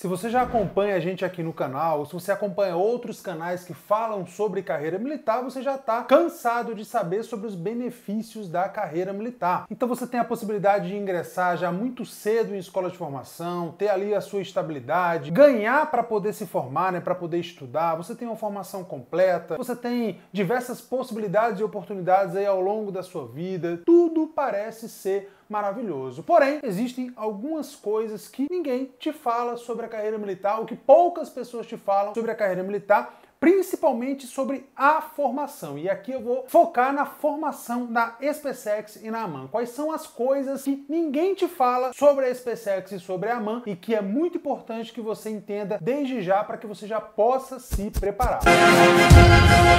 Se você já acompanha a gente aqui no canal, ou se você acompanha outros canais que falam sobre carreira militar, você já está cansado de saber sobre os benefícios da carreira militar. Então você tem a possibilidade de ingressar já muito cedo em escola de formação, ter ali a sua estabilidade, ganhar para poder se formar, né, para poder estudar. Você tem uma formação completa, você tem diversas possibilidades e oportunidades aí ao longo da sua vida. Tudo parece ser maravilhoso. Porém, existem algumas coisas que ninguém te fala sobre a carreira militar, ou que poucas pessoas te falam sobre a carreira militar, principalmente sobre a formação. E aqui eu vou focar na formação da SpaceX e na AMAN. Quais são as coisas que ninguém te fala sobre a SpaceX e sobre a AMAN e que é muito importante que você entenda desde já para que você já possa se preparar. Música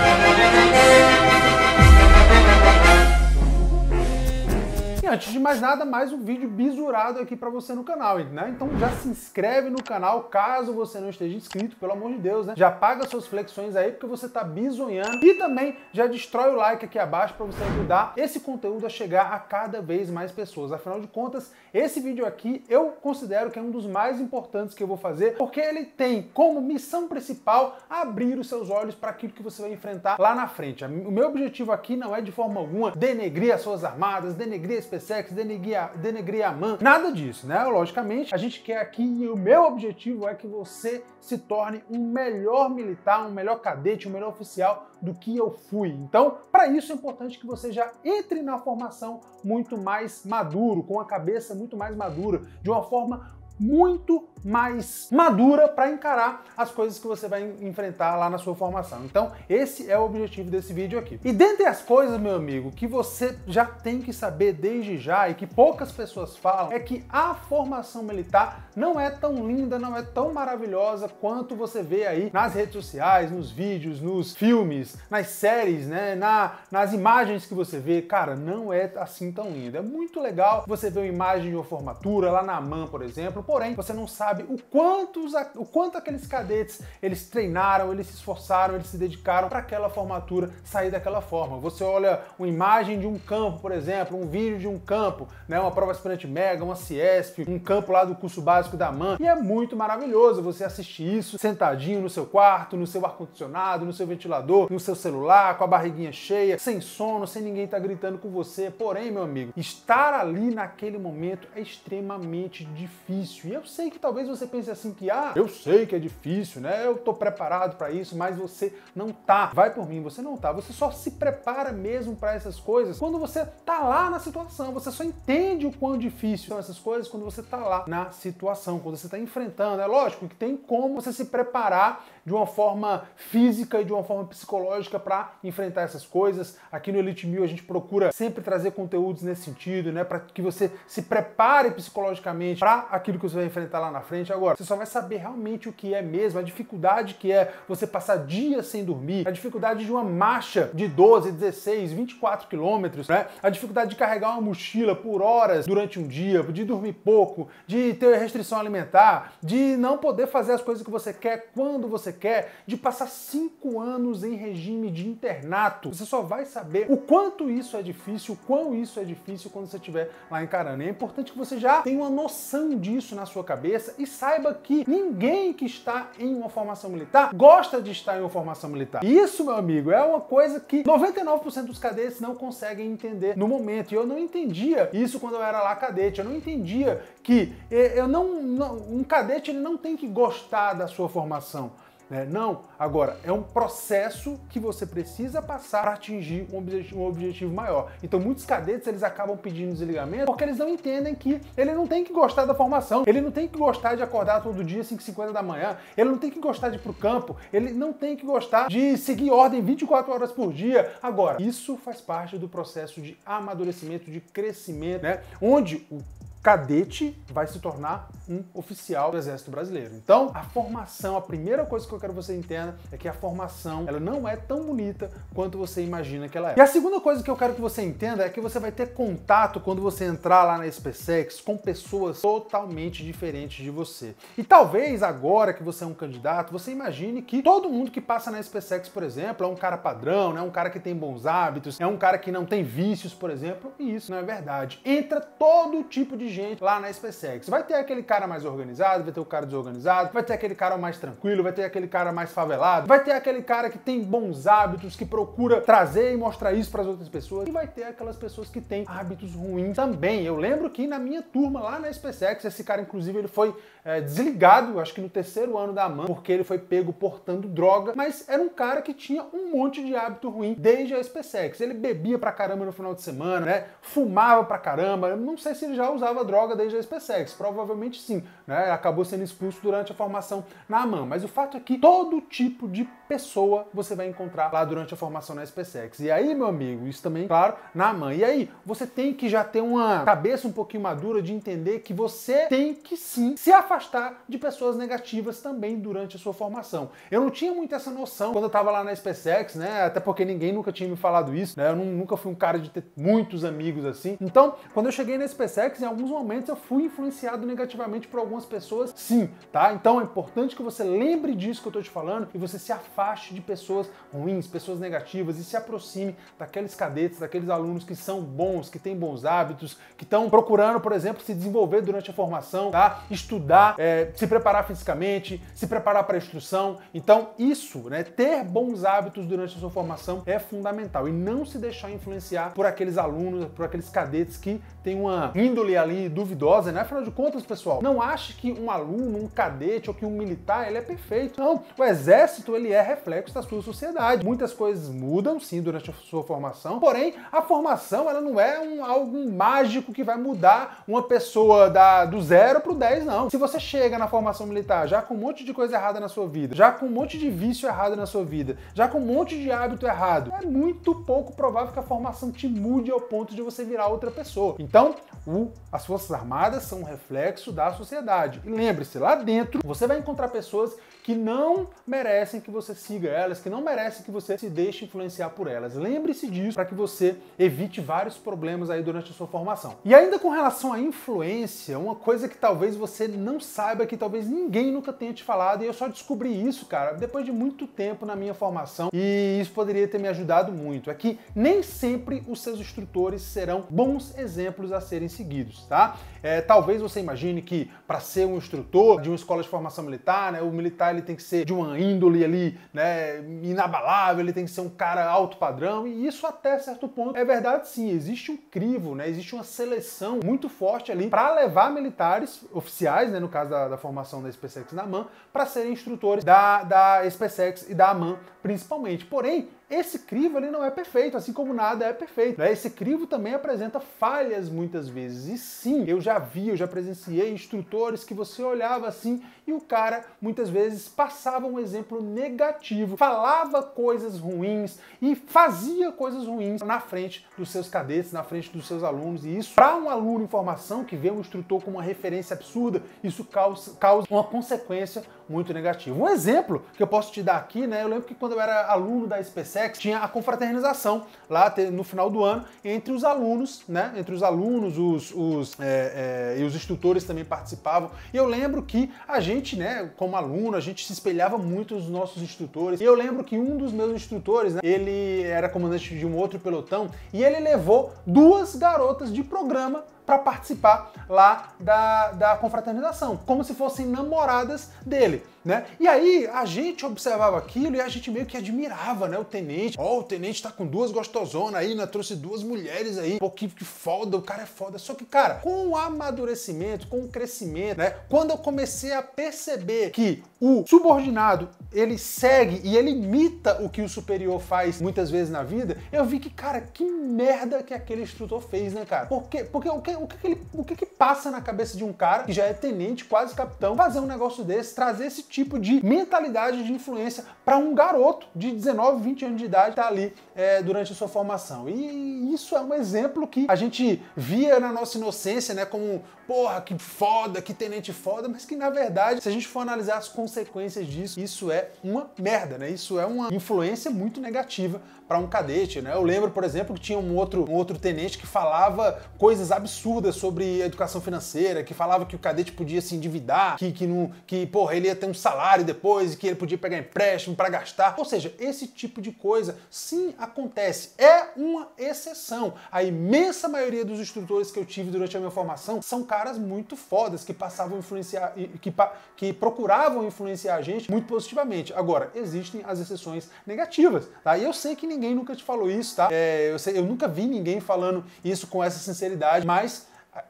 antes de mais nada, mais um vídeo bisurado aqui para você no canal, né? Então já se inscreve no canal caso você não esteja inscrito, pelo amor de Deus, né? Já paga suas flexões aí porque você tá bisonhando e também já destrói o like aqui abaixo para você ajudar esse conteúdo a chegar a cada vez mais pessoas. Afinal de contas, esse vídeo aqui eu considero que é um dos mais importantes que eu vou fazer, porque ele tem como missão principal abrir os seus olhos para aquilo que você vai enfrentar lá na frente. O meu objetivo aqui não é de forma alguma denegrir as suas armadas, denegrir as pessoas unissex, denegrir, denegrir a man, nada disso, né? Logicamente, a gente quer aqui, e o meu objetivo é que você se torne um melhor militar, um melhor cadete, um melhor oficial do que eu fui. Então, para isso é importante que você já entre na formação muito mais maduro, com a cabeça muito mais madura, de uma forma muito mais madura para encarar as coisas que você vai enfrentar lá na sua formação. Então, esse é o objetivo desse vídeo aqui. E dentre as coisas, meu amigo, que você já tem que saber desde já e que poucas pessoas falam, é que a formação militar não é tão linda, não é tão maravilhosa quanto você vê aí nas redes sociais, nos vídeos, nos filmes, nas séries, né, na, nas imagens que você vê. Cara, não é assim tão linda. É muito legal você ver uma imagem de uma formatura lá na AMAN, por exemplo, porém você não sabe o, quantos, o quanto aqueles cadetes eles treinaram, eles se esforçaram, eles se dedicaram para aquela formatura sair daquela forma. Você olha uma imagem de um campo, por exemplo, um vídeo de um campo, né, uma prova aspirante mega, uma CIESP, um campo lá do curso básico da MAN, e é muito maravilhoso você assistir isso sentadinho no seu quarto, no seu ar-condicionado, no seu ventilador, no seu celular, com a barriguinha cheia, sem sono, sem ninguém estar tá gritando com você. Porém, meu amigo, estar ali naquele momento é extremamente difícil difícil. E eu sei que talvez você pense assim que ah, eu sei que é difícil, né? Eu tô preparado para isso, mas você não tá. Vai por mim, você não tá. Você só se prepara mesmo para essas coisas quando você tá lá na situação. Você só entende o quão difícil são essas coisas quando você tá lá na situação, quando você tá enfrentando. É lógico que tem como você se preparar de uma forma física e de uma forma psicológica para enfrentar essas coisas. Aqui no Elite Mil a gente procura sempre trazer conteúdos nesse sentido, né, para que você se prepare psicologicamente para aquilo que você vai enfrentar lá na frente. Agora, você só vai saber realmente o que é mesmo, a dificuldade que é você passar dias sem dormir, a dificuldade de uma marcha de 12, 16, 24 quilômetros, né? A dificuldade de carregar uma mochila por horas durante um dia, de dormir pouco, de ter restrição alimentar, de não poder fazer as coisas que você quer quando você você quer, de passar cinco anos em regime de internato. Você só vai saber o quanto isso é difícil, o quão isso é difícil quando você estiver lá encarando. E é importante que você já tenha uma noção disso na sua cabeça e saiba que ninguém que está em uma formação militar gosta de estar em uma formação militar. Isso, meu amigo, é uma coisa que 99% dos cadetes não conseguem entender no momento. E eu não entendia isso quando eu era lá cadete. Eu não entendia que eh, eu não, não um cadete ele não tem que gostar da sua formação. Né? Não, agora, é um processo que você precisa passar para atingir um objetivo, um objetivo maior. Então muitos cadetes eles acabam pedindo desligamento porque eles não entendem que ele não tem que gostar da formação, ele não tem que gostar de acordar todo dia às 5h50 da manhã, ele não tem que gostar de ir pro campo, ele não tem que gostar de seguir ordem 24 horas por dia. Agora, isso faz parte do processo de amadurecimento, de crescimento, né? Onde o cadete vai se tornar um oficial do Exército Brasileiro. Então, a formação, a primeira coisa que eu quero que você entenda é que a formação, ela não é tão bonita quanto você imagina que ela é. E a segunda coisa que eu quero que você entenda é que você vai ter contato quando você entrar lá na SpaceX com pessoas totalmente diferentes de você. E talvez agora que você é um candidato, você imagine que todo mundo que passa na SpaceX, por exemplo, é um cara padrão, né? um cara que tem bons hábitos, é um cara que não tem vícios, por exemplo, e isso não é verdade. Entra todo tipo de gente lá na SpaceX. Vai ter aquele cara cara mais organizado, vai ter o cara desorganizado, vai ter aquele cara mais tranquilo, vai ter aquele cara mais favelado, vai ter aquele cara que tem bons hábitos, que procura trazer e mostrar isso para as outras pessoas, e vai ter aquelas pessoas que têm hábitos ruins também. Eu lembro que na minha turma lá na SpaceX, esse cara inclusive ele foi é, desligado, acho que no terceiro ano da AMAN, porque ele foi pego portando droga, mas era um cara que tinha um monte de hábito ruim desde a SpaceX. Ele bebia pra caramba no final de semana, né? Fumava pra caramba. Eu não sei se ele já usava droga desde a SpaceX, provavelmente sim sim, né, acabou sendo expulso durante a formação na AMAN. Mas o fato é que todo tipo de pessoa você vai encontrar lá durante a formação na SPSEX. E aí, meu amigo, isso também, claro, na AMAN. E aí, você tem que já ter uma cabeça um pouquinho madura de entender que você tem que sim se afastar de pessoas negativas também durante a sua formação. Eu não tinha muito essa noção quando eu tava lá na SPSEX, né? Até porque ninguém nunca tinha me falado isso, né? Eu não, nunca fui um cara de ter muitos amigos assim. Então, quando eu cheguei na SPSEX, em alguns momentos eu fui influenciado negativamente certamente para algumas pessoas sim, tá? Então é importante que você lembre disso que eu estou te falando e você se afaste de pessoas ruins, pessoas negativas e se aproxime daqueles cadetes, daqueles alunos que são bons, que têm bons hábitos, que estão procurando, por exemplo, se desenvolver durante a formação, tá? Estudar, é, se preparar fisicamente, se preparar para a instrução. Então isso, né? Ter bons hábitos durante a sua formação é fundamental e não se deixar influenciar por aqueles alunos, por aqueles cadetes que têm uma índole ali duvidosa, né? Afinal de contas, pessoal, não ache que um aluno, um cadete ou que um militar, ele é perfeito. Não, o exército, ele é reflexo da sua sociedade. Muitas coisas mudam, sim, durante a sua formação, porém, a formação, ela não é um, algo mágico que vai mudar uma pessoa da, do zero pro 10, não. Se você chega na formação militar já com um monte de coisa errada na sua vida, já com um monte de vício errado na sua vida, já com um monte de hábito errado, é muito pouco provável que a formação te mude ao ponto de você virar outra pessoa. Então, o, as Forças Armadas são um reflexo da sociedade. E lembre-se, lá dentro você vai encontrar pessoas que não merecem que você siga elas, que não merecem que você se deixe influenciar por elas. Lembre-se disso para que você evite vários problemas aí durante a sua formação. E ainda com relação à influência, uma coisa que talvez você não saiba, que talvez ninguém nunca tenha te falado, e eu só descobri isso, cara, depois de muito tempo na minha formação, e isso poderia ter me ajudado muito, é que nem sempre os seus instrutores serão bons exemplos a serem seguidos, tá? É, talvez você imagine que para ser um instrutor de uma escola de formação militar, né? O militar ele tem que ser de uma índole ali, né, inabalável, ele tem que ser um cara alto padrão, e isso até certo ponto é verdade sim, existe um crivo, né? Existe uma seleção muito forte ali para levar militares oficiais, né, no caso da, da formação da SpaceX da AMAN, para serem instrutores da, da SpaceX e da AMAN principalmente. Porém, esse crivo ele não é perfeito, assim como nada é perfeito. Né? Esse crivo também apresenta falhas muitas vezes. E sim, eu já vi, eu já presenciei instrutores que você olhava assim e o cara muitas vezes passava um exemplo negativo, falava coisas ruins e fazia coisas ruins na frente dos seus cadetes, na frente dos seus alunos. E isso, para um aluno em formação que vê um instrutor com uma referência absurda, isso causa, causa uma consequência muito negativo. Um exemplo que eu posso te dar aqui, né? Eu lembro que quando eu era aluno da SpaceX, tinha a confraternização lá no final do ano entre os alunos, né? Entre os alunos, os, os é, é, e os instrutores também participavam. E eu lembro que a gente, né, como aluno, a gente se espelhava muito nos nossos instrutores. E eu lembro que um dos meus instrutores, né, ele era comandante de um outro pelotão e ele levou duas garotas de programa para participar lá da, da confraternização, como se fossem namoradas dele né? E aí a gente observava aquilo e a gente meio que admirava, né? O tenente, ó, oh, o tenente tá com duas gostosonas aí, né? Trouxe duas mulheres aí, pô, que, que foda, o cara é foda. Só que, cara, com o amadurecimento, com o crescimento, né? Quando eu comecei a perceber que o subordinado ele segue e ele imita o que o superior faz muitas vezes na vida, eu vi que, cara, que merda que aquele instrutor fez, né, cara? Porque, porque o, que, o, que, ele, o que, que passa na cabeça de um cara que já é tenente, quase capitão, fazer um negócio desse, trazer esse tipo de mentalidade de influência para um garoto de 19, 20 anos de idade estar tá ali é, durante a sua formação. E isso é um exemplo que a gente via na nossa inocência, né? Como, porra, que foda, que tenente foda, mas que na verdade, se a gente for analisar as consequências disso, isso é uma merda, né? Isso é uma influência muito negativa para um cadete, né? Eu lembro, por exemplo, que tinha um outro, um outro tenente que falava coisas absurdas sobre educação financeira, que falava que o cadete podia se endividar, que, que, não, que porra, ele ia ter um salário depois, que ele podia pegar empréstimo para gastar. Ou seja, esse tipo de coisa sim acontece. É uma exceção. A imensa maioria dos instrutores que eu tive durante a minha formação são caras muito fodas que passavam influenciar que, que procuravam influenciar a gente muito positivamente. Agora, existem as exceções negativas, tá? E eu sei que ninguém nunca te falou isso, tá? É, eu, sei, eu nunca vi ninguém falando isso com essa sinceridade, mas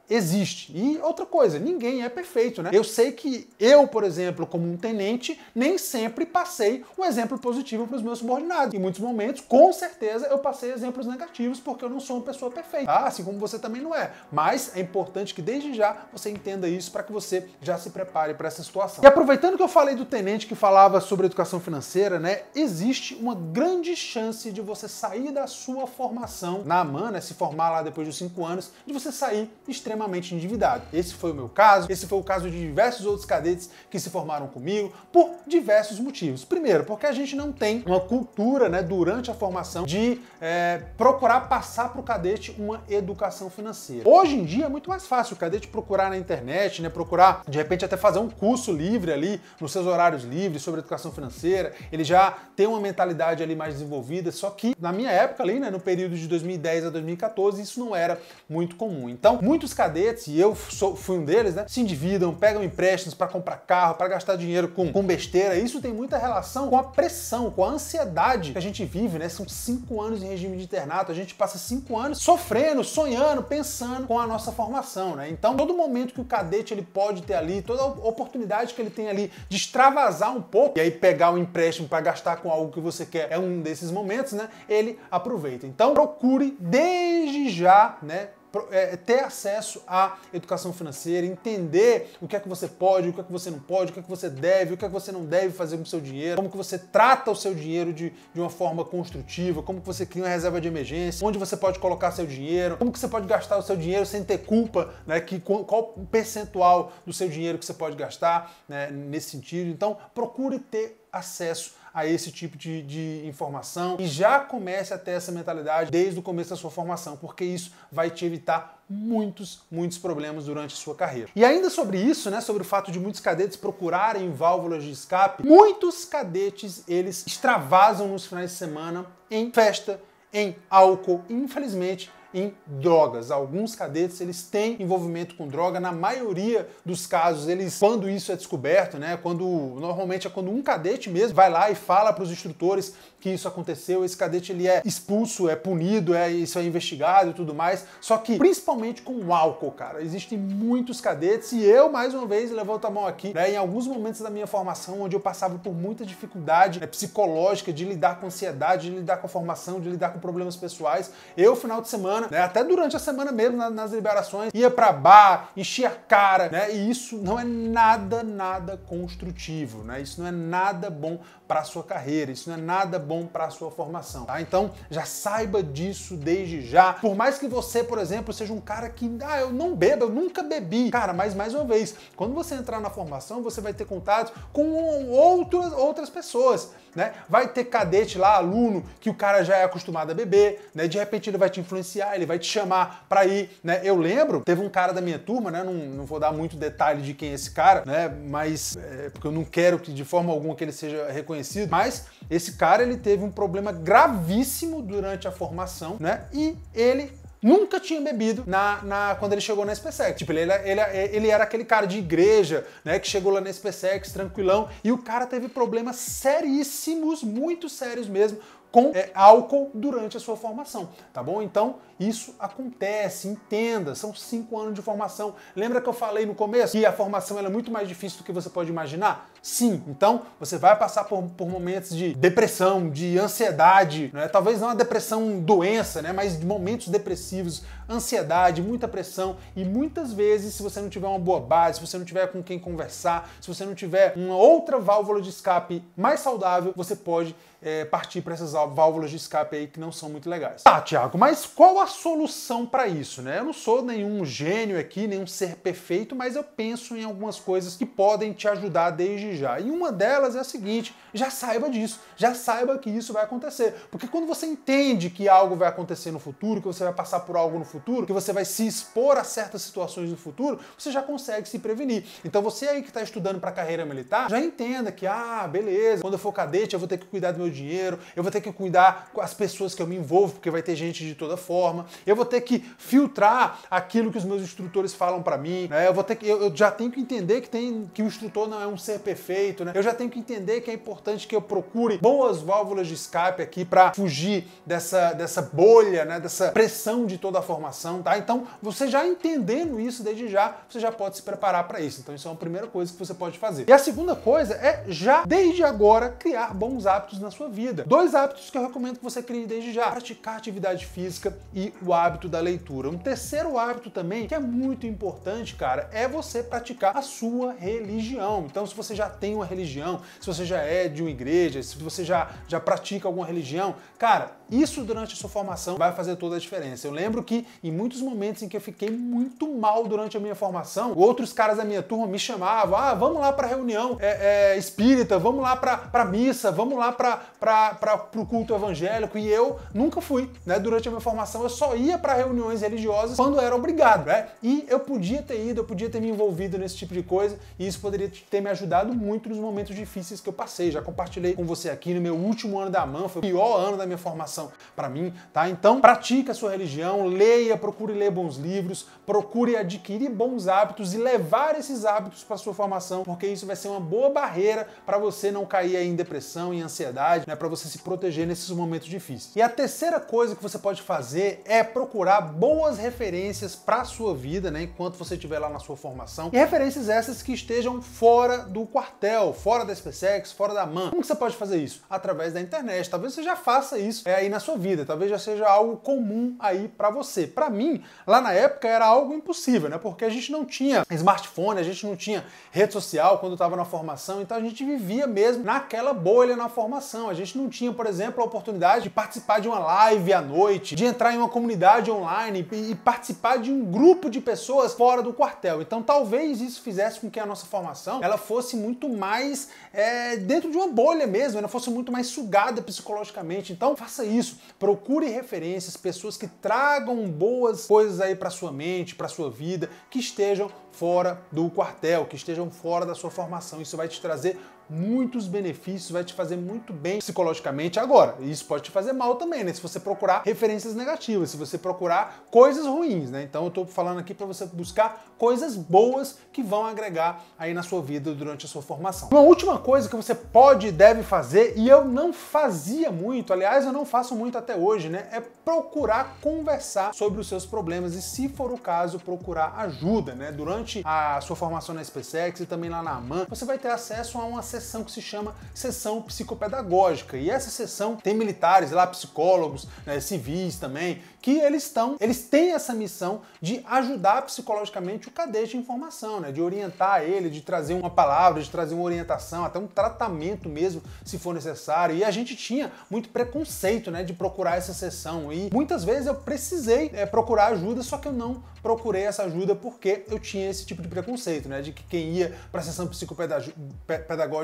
existe. E outra coisa, ninguém é perfeito, né? Eu sei que eu, por exemplo, como um tenente, nem sempre passei um exemplo positivo para os meus subordinados. Em muitos momentos, com certeza, eu passei exemplos negativos porque eu não sou uma pessoa perfeita, ah, assim como você também não é. Mas é importante que desde já você entenda isso para que você já se prepare para essa situação. E aproveitando que eu falei do tenente que falava sobre educação financeira, né? Existe uma grande chance de você sair da sua formação na AMAN, né? Se formar lá depois dos cinco anos, de você sair e extremamente endividado. Esse foi o meu caso, esse foi o caso de diversos outros cadetes que se formaram comigo por diversos motivos. Primeiro, porque a gente não tem uma cultura né, durante a formação de é, procurar passar para o cadete uma educação financeira. Hoje em dia é muito mais fácil o cadete procurar na internet, né, procurar de repente até fazer um curso livre ali nos seus horários livres sobre educação financeira. Ele já tem uma mentalidade ali mais desenvolvida, só que na minha época ali, né, no período de 2010 a 2014, isso não era muito comum. Então, muito muitos cadetes, e eu sou, fui um deles, né, se endividam, pegam empréstimos para comprar carro, para gastar dinheiro com, com besteira. Isso tem muita relação com a pressão, com a ansiedade que a gente vive, né? São cinco anos em regime de internato, a gente passa cinco anos sofrendo, sonhando, pensando com a nossa formação, né? Então, todo momento que o cadete ele pode ter ali, toda oportunidade que ele tem ali de extravasar um pouco e aí pegar um empréstimo para gastar com algo que você quer, é um desses momentos, né? Ele aproveita. Então, procure desde já, né? é, ter acesso à educação financeira, entender o que é que você pode, o que é que você não pode, o que é que você deve, o que é que você não deve fazer com o seu dinheiro, como que você trata o seu dinheiro de, de uma forma construtiva, como que você cria uma reserva de emergência, onde você pode colocar seu dinheiro, como que você pode gastar o seu dinheiro sem ter culpa, né? Que, qual o percentual do seu dinheiro que você pode gastar né, nesse sentido. Então, procure ter acesso a esse tipo de, de informação e já comece a ter essa mentalidade desde o começo da sua formação, porque isso vai te evitar muitos, muitos problemas durante sua carreira. E ainda sobre isso, né, sobre o fato de muitos cadetes procurarem válvulas de escape, muitos cadetes eles extravasam nos finais de semana em festa, em álcool, infelizmente em drogas. Alguns cadetes eles têm envolvimento com droga, na maioria dos casos eles quando isso é descoberto, né, quando normalmente é quando um cadete mesmo vai lá e fala para os instrutores que isso aconteceu, esse cadete ele é expulso, é punido, é isso é investigado e tudo mais. Só que principalmente com o álcool, cara, existem muitos cadetes e eu mais uma vez levanto a mão aqui, né, em alguns momentos da minha formação onde eu passava por muita dificuldade né, psicológica de lidar com ansiedade, de lidar com a formação, de lidar com problemas pessoais, eu final de semana semana, né? até durante a semana mesmo, na, nas liberações, ia para bar, enchia a cara, né? E isso não é nada, nada construtivo, né? Isso não é nada bom para sua carreira, isso não é nada bom para sua formação, tá? Então, já saiba disso desde já. Por mais que você, por exemplo, seja um cara que, ah, eu não bebo, eu nunca bebi. Cara, mas mais uma vez, quando você entrar na formação, você vai ter contato com outras, outras pessoas, né? Vai ter cadete lá, aluno, que o cara já é acostumado a beber, né? De repente ele vai te influenciar ele vai te chamar para ir, né? Eu lembro, teve um cara da minha turma, né? Não, não vou dar muito detalhe de quem é esse cara, né? Mas é, porque eu não quero que de forma alguma que ele seja reconhecido, mas esse cara ele teve um problema gravíssimo durante a formação, né? E ele nunca tinha bebido na, na, quando ele chegou na SPSEX. Tipo, ele, ele, ele era aquele cara de igreja, né, que chegou lá na SPSEX tranquilão, e o cara teve problemas seríssimos, muito sérios mesmo, com é, álcool durante a sua formação, tá bom? Então, isso acontece, entenda, são cinco anos de formação. Lembra que eu falei no começo que a formação é muito mais difícil do que você pode imaginar? Sim, então você vai passar por, por momentos de depressão, de ansiedade, né? talvez não a depressão doença, né? mas momentos depressivos, ansiedade, muita pressão e muitas vezes, se você não tiver uma boa base, se você não tiver com quem conversar, se você não tiver uma outra válvula de escape mais saudável, você pode é, partir para essas válvulas de escape aí que não são muito legais. Tá, Tiago, mas qual a solução para isso, né? Eu não sou nenhum gênio aqui, nenhum ser perfeito, mas eu penso em algumas coisas que podem te ajudar desde já. E uma delas é a seguinte: já saiba disso, já saiba que isso vai acontecer. Porque quando você entende que algo vai acontecer no futuro, que você vai passar por algo no futuro, que você vai se expor a certas situações no futuro, você já consegue se prevenir. Então você aí que está estudando para carreira militar, já entenda que, ah, beleza, quando eu for cadete eu vou ter que cuidar do meu dinheiro, eu vou ter que cuidar com as pessoas que eu me envolvo, porque vai ter gente de toda forma, eu vou ter que filtrar aquilo que os meus instrutores falam para mim, né? Eu vou ter que eu, eu, já tenho que entender que tem que o instrutor não é um ser perfeito, né? Eu já tenho que entender que é importante que eu procure boas válvulas de escape aqui para fugir dessa dessa bolha, né, dessa pressão de toda a formação, tá? Então, você já entendendo isso desde já, você já pode se preparar para isso. Então, isso é uma primeira coisa que você pode fazer. E a segunda coisa é já desde agora criar bons hábitos na sua sua vida. Dois hábitos que eu recomendo que você crie desde já: praticar atividade física e o hábito da leitura. Um terceiro hábito também, que é muito importante, cara, é você praticar a sua religião. Então, se você já tem uma religião, se você já é de uma igreja, se você já, já pratica alguma religião, cara, isso durante a sua formação vai fazer toda a diferença. Eu lembro que em muitos momentos em que eu fiquei muito mal durante a minha formação, outros caras da minha turma me chamavam, ah, vamos lá para reunião é, é, espírita, vamos lá para missa, vamos lá para o culto evangélico e eu nunca fui. Né? Durante a minha formação eu só ia para reuniões religiosas quando era obrigado, né? E eu podia ter ido, eu podia ter me envolvido nesse tipo de coisa e isso poderia ter me ajudado muito nos momentos difíceis que eu passei. Já compartilhei com você aqui no meu último ano da AMAN, foi o pior ano da minha formação para mim, tá? Então, pratique a sua religião, leia, procure ler bons livros, procure adquirir bons hábitos e levar esses hábitos para sua formação, porque isso vai ser uma boa barreira para você não cair em depressão, em ansiedade, né, para você se proteger nesses momentos difíceis. E a terceira coisa que você pode fazer é procurar boas referências para sua vida, né, enquanto você estiver lá na sua formação. E referências essas que estejam fora do quartel, fora da SpaceX, fora da MAN. Como que você pode fazer isso? Através da internet. Talvez você já faça isso. É, aí na sua vida. Talvez já seja algo comum aí para você. Para mim, lá na época era algo impossível, né? Porque a gente não tinha smartphone, a gente não tinha rede social quando estava na formação, então a gente vivia mesmo naquela bolha na formação. A gente não tinha, por exemplo, a oportunidade de participar de uma live à noite, de entrar em uma comunidade online e participar de um grupo de pessoas fora do quartel. Então talvez isso fizesse com que a nossa formação ela fosse muito mais é, dentro de uma bolha mesmo, ela fosse muito mais sugada psicologicamente. Então faça isso isso. Procure referências, pessoas que tragam boas coisas aí para sua mente, para sua vida, que estejam fora do quartel, que estejam fora da sua formação. Isso vai te trazer muitos benefícios, vai te fazer muito bem psicologicamente agora. E isso pode te fazer mal também, né? Se você procurar referências negativas, se você procurar coisas ruins, né? Então eu tô falando aqui para você buscar coisas boas que vão agregar aí na sua vida durante a sua formação. Uma última coisa que você pode e deve fazer, e eu não fazia muito, aliás, eu não faço muito até hoje, né? É procurar conversar sobre os seus problemas e, se for o caso, procurar ajuda, né? Durante a sua formação na SpaceX e também lá na AMAN, você vai ter acesso a uma sessão que se chama sessão psicopedagógica. E essa sessão tem militares lá, psicólogos, né, civis também, que eles estão, eles têm essa missão de ajudar psicologicamente o cadê de informação, né, de orientar ele, de trazer uma palavra, de trazer uma orientação, até um tratamento mesmo, se for necessário. E a gente tinha muito preconceito, né, de procurar essa sessão. E muitas vezes eu precisei é, procurar ajuda, só que eu não procurei essa ajuda porque eu tinha esse tipo de preconceito, né, de que quem ia para a sessão psicopedagógica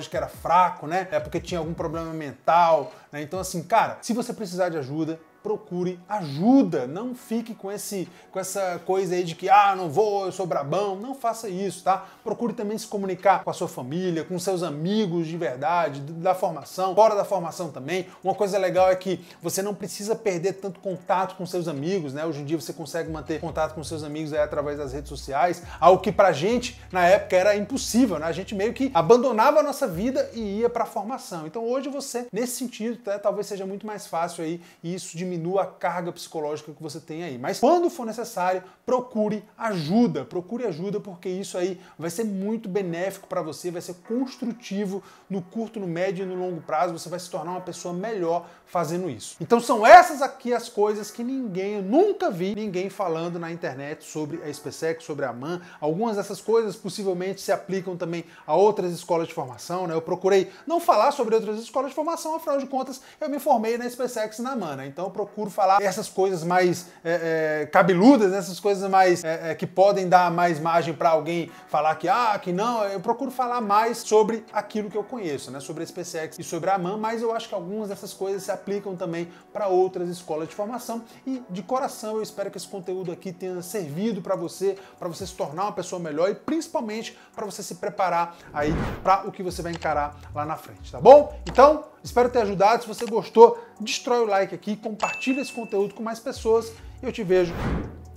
psicológico era fraco, né? É porque tinha algum problema mental, né? Então, assim, cara, se você precisar de ajuda, procure ajuda. Não fique com, esse, com essa coisa aí de que, ah, não vou, eu sou brabão. Não faça isso, tá? Procure também se comunicar com a sua família, com seus amigos de verdade, da formação, fora da formação também. Uma coisa legal é que você não precisa perder tanto contato com seus amigos, né? Hoje em dia você consegue manter contato com seus amigos aí através das redes sociais, algo que pra gente, na época, era impossível, né? A gente meio que abandonava a nossa vida e ia pra formação. Então hoje você, nesse sentido, tá? talvez seja muito mais fácil aí e isso de diminua a carga psicológica que você tem aí. Mas quando for necessário, procure ajuda, procure ajuda porque isso aí vai ser muito benéfico para você, vai ser construtivo no curto, no médio e no longo prazo, você vai se tornar uma pessoa melhor fazendo isso. Então são essas aqui as coisas que ninguém, eu nunca vi ninguém falando na internet sobre a SpaceX, sobre a MAN. Algumas dessas coisas possivelmente se aplicam também a outras escolas de formação, né? Eu procurei não falar sobre outras escolas de formação, afinal de contas, eu me formei na SpaceX e na MAN, né? Então procuro falar essas coisas mais é, é, cabeludas, essas coisas mais é, é que podem dar mais margem para alguém falar que ah, que não. Eu procuro falar mais sobre aquilo que eu conheço, né? Sobre a SpaceX e sobre a AMAN, mas eu acho que algumas dessas coisas se aplicam também para outras escolas de formação. E de coração eu espero que esse conteúdo aqui tenha servido para você, para você se tornar uma pessoa melhor e principalmente para você se preparar aí para o que você vai encarar lá na frente, tá bom? Então, Espero ter ajudado. Se você gostou, destrói o like aqui, compartilha esse conteúdo com mais pessoas e eu te vejo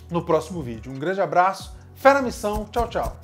no próximo vídeo. Um grande abraço, fé na missão, tchau, tchau.